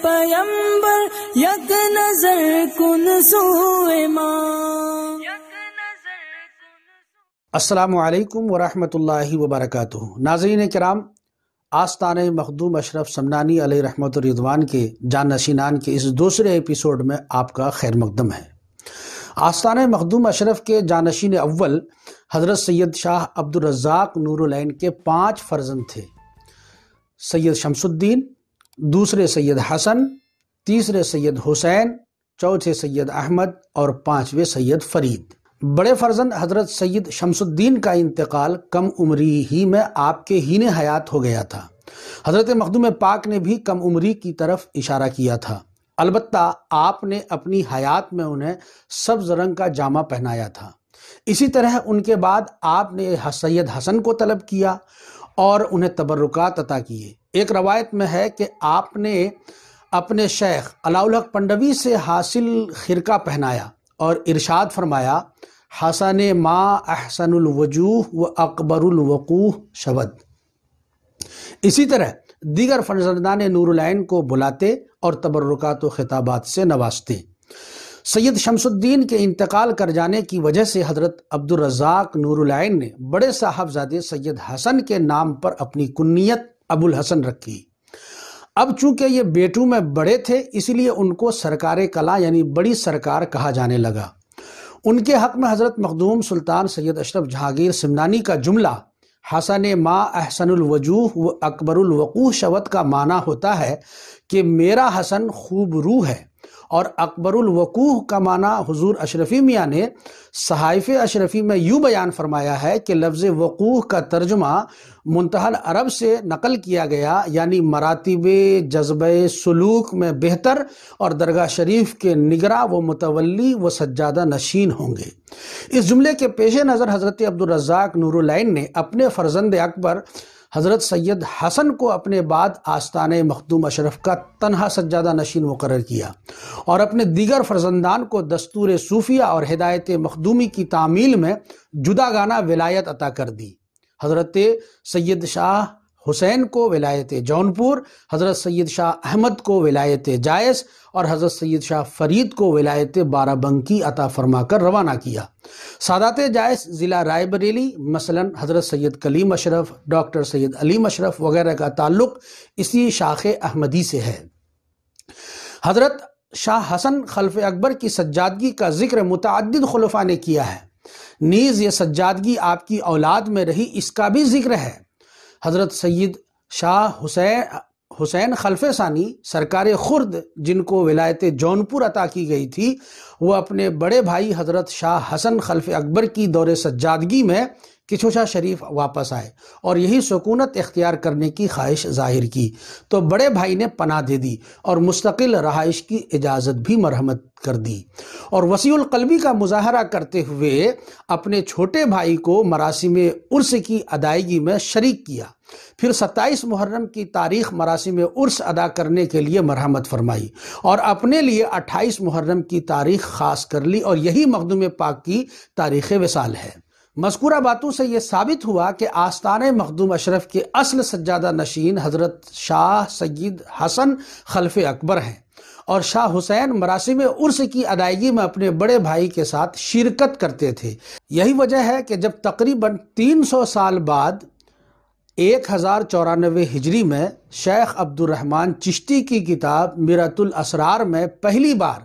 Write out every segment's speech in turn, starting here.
पयंबर यक नजर कुन असलकम वरहि वबरक नाजरीन कराम आस्तान मखदूम अशरफ समनानी अली रहमत रिदवान के जानशीनान के इस दूसरे एपिसोड में आपका खैर मकदम है आस्तान मखदूम अशरफ के जानशीन अव्वल हज़रत सैयद शाह अब्दुलरजाक नूरलैन के पाँच फर्जंद थे सैयद शमसुद्दीन दूसरे सैयद हसन तीसरे सैयद हुसैन चौथे सैयद अहमद और पाँचवें सैयद फरीद बड़े फर्जंद हजरत सैयद शमसुद्दीन का इंतकाल कम उम्री ही में आपके ही ने हयात हो गया था हजरत मखदूम पाक ने भी कम उम्री की तरफ इशारा किया था अलबत् आपने अपनी हयात में उन्हें सब्ज रंग का जामा पहनाया था इसी तरह उनके बाद आपने सैयद हसन को तलब किया और उन्हें तबर्रुकात अता किए एक रवायत में है कि आपने अपने शेख अलाउलहक पंडवी से हासिल खिरका पहनाया और इरशाद फरमाया हसन मा अहसनवजूह व अकबरवकूह शबद इसी तरह दीगर फनजरदान नूरलाइन को बुलाते और तबर्रुकात व खिताबात से नवाजते सैयद शमसुद्दीन के इंतकाल कर जाने की वजह से हज़रत अब्दुलरजाक नूरुलैन ने बड़े साहबजादे सैयद हसन के नाम पर अपनी कुन्नीत अबुल हसन रखी अब चूंकि ये बेटू में बड़े थे इसलिए उनको सरकार कला यानी बड़ी सरकार कहा जाने लगा उनके हक में हज़रत मखदूम सुल्तान सैयद अशरफ जहांगीर सिमनानी का जुमला हसन माँ वजूह व वकूह शवत का माना होता है कि मेरा हसन खूब रूह है और अकबरुल वकूह का माना हुजूर अशरफी मियाँ ने सहाइफ अशरफी में यूँ बयान फरमाया है कि लफ्ज़ वकूह का तर्जमा मुंतहल अरब से नकल किया गया यानी मरातब जज्ब सलूक में बेहतर और दरगाह शरीफ के निगरा व मुतवली व सज्जादा नशीन होंगे इस जुमले के पेश नज़र हज़रत अब्दुलरजाक नूरुलैन ने अपने फर्जंद अकबर हज़रत सैयद हसन को अपने बाद आस्तान मखदूम अशरफ का तनहा सज्जादा नशीन मुकर किया और अपने दीगर फर्जंदान को दस्तूर सूफिया और हिदायत मखदूमी की तामील में जुदा गाना विलायत अता कर दी हज़रत सैद शाह हुसैन को विलायत जौनपुर हज़रत सैद शाह अहमद को विलायत जायस और हज़रत सैद शाह फरीद को विलायत बाराबंकी अता फरमा कर रवाना किया सादात जायस ज़िला रायबरेली मसलन हज़रत सैद कलीम अशरफ डॉक्टर सैद अली अशरफ वगैरह का ताल्लुक इसी शाख अहमदी से है हज़रत शाह हसन खलफ अकबर की सज्जादगी का जिक्र मुतद खलफा ने किया है नीज़ यह सज्जादगी आपकी औलाद में रही इसका भी जिक्र है हज़रत सैद शाह हुसैन हुसैन खल्फ सानी सरकार खुर्द जिनको विलायत जौनपुर अता की गई थी वो अपने बड़े भाई हज़रत शाह हसन खलफ अकबर की दौरे सज्जादगी में किशोशा शरीफ वापस आए और यही सुकूनत इख्तियार करने की ख्वाहिश जाहिर की तो बड़े भाई ने पनाह दे दी और मुस्तकिल रहाइश की इजाज़त भी मरहमत कर दी और वसीउल का मुजाहरा करते हुए अपने छोटे भाई को मरासिम उर्स की अदायगी में शरीक किया फिर 27 मुहर्रम की तारीख मरासिम उर्स अदा करने के लिए मरहमत फरमाई और अपने लिए 28 मुहर्रम की तारीख खास कर ली और यही मखदूम पाक की तारीख़ वसाल है मस्कुरा बातों से ये साबित हुआ कि आस्तान मखदूम अशरफ के असल सज्जादा नशीन हज़रत शाह सईद हसन खलफ अकबर हैं और शाह हुसैन मरासिम उर्स की अदायगी में अपने बड़े भाई के साथ शिरकत करते थे यही वजह है कि जब तकरीबन 300 साल बाद एक हज़ार चौरानवे हिजरी में शेख अब्दुलरहमान चिश्ती की किताब मिरातुल असरार में पहली बार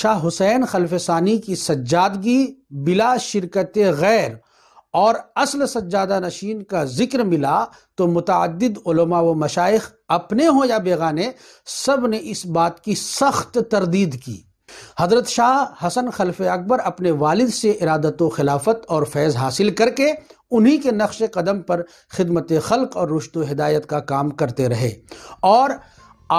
शाह हुसैन खलफसानी की सज्जादगी बिला शिरकत गैर और असल सज्जादा नशीन का जिक्र मिला तो मतदद व मशाइ अपने हों या बेगाने सब ने इस बात की सख्त तरदीद की हजरत शाह हसन खलफ अकबर अपने वालिद से इरादत खिलाफत और फैज़ हासिल करके उन्हीं के नक्श कदम पर खिदमत खल्क और रुशत हिदायत का काम करते रहे और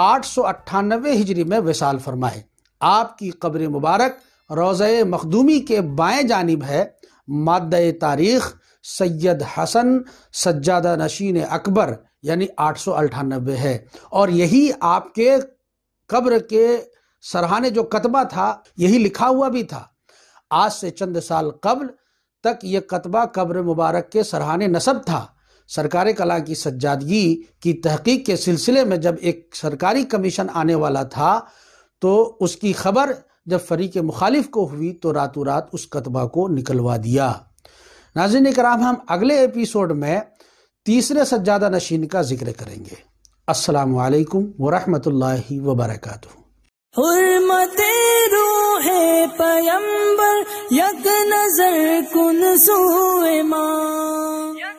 आठ सौ अट्ठानबे हिजरी में वसाल फरमाए आपकी कब्र मुबारक रोज़ मखदूमी के बाएँ जानब है माद तारीख़ सैयद हसन सज्जादा नशीन अकबर यानी आठ सौ है और यही आपके कब्र के सरहाने जो कतबा था यही लिखा हुआ भी था आज से चंद साल कबल तक ये कतबा कब्र मुबारक के सरहाने नसब था सरकार कला की सज्जादगी की तहकीक के सिलसिले में जब एक सरकारी कमीशन आने वाला था तो उसकी खबर जब फरीक मुखालिफ को हुई तो रातों रात उस कतबा को निकलवा दिया नाजिन कराम हम अगले एपिसोड में तीसरे सज्जादा नशीन का जिक्र करेंगे अस्सलाम वालेकुम वरहमतुल्लाहि वबरकatuh हुर्मत पयंबर यक नजर कुन सूए मां